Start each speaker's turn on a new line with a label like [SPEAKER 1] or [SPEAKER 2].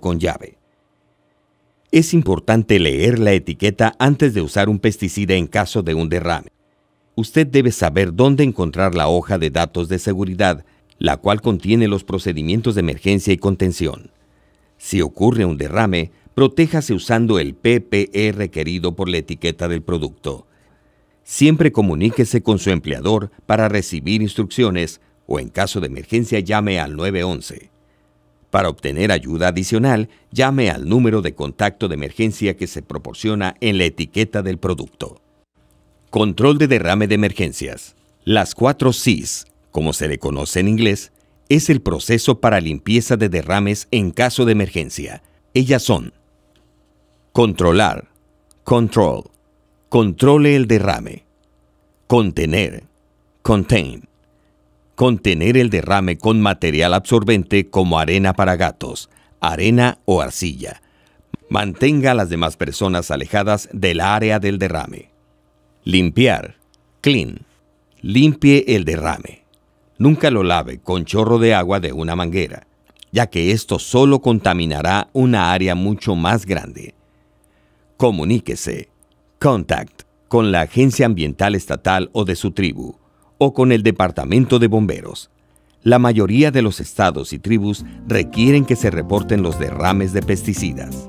[SPEAKER 1] con llave. Es importante leer la etiqueta antes de usar un pesticida en caso de un derrame. Usted debe saber dónde encontrar la hoja de datos de seguridad, la cual contiene los procedimientos de emergencia y contención. Si ocurre un derrame, protéjase usando el PPE requerido por la etiqueta del producto. Siempre comuníquese con su empleador para recibir instrucciones o en caso de emergencia llame al 911. Para obtener ayuda adicional, llame al número de contacto de emergencia que se proporciona en la etiqueta del producto. Control de derrame de emergencias. Las cuatro Cs, como se le conoce en inglés, es el proceso para limpieza de derrames en caso de emergencia. Ellas son controlar, control, controle el derrame, contener, contain, Contener el derrame con material absorbente como arena para gatos, arena o arcilla. Mantenga a las demás personas alejadas del área del derrame. Limpiar. Clean. Limpie el derrame. Nunca lo lave con chorro de agua de una manguera, ya que esto solo contaminará una área mucho más grande. Comuníquese. Contact con la agencia ambiental estatal o de su tribu o con el Departamento de Bomberos. La mayoría de los estados y tribus requieren que se reporten los derrames de pesticidas.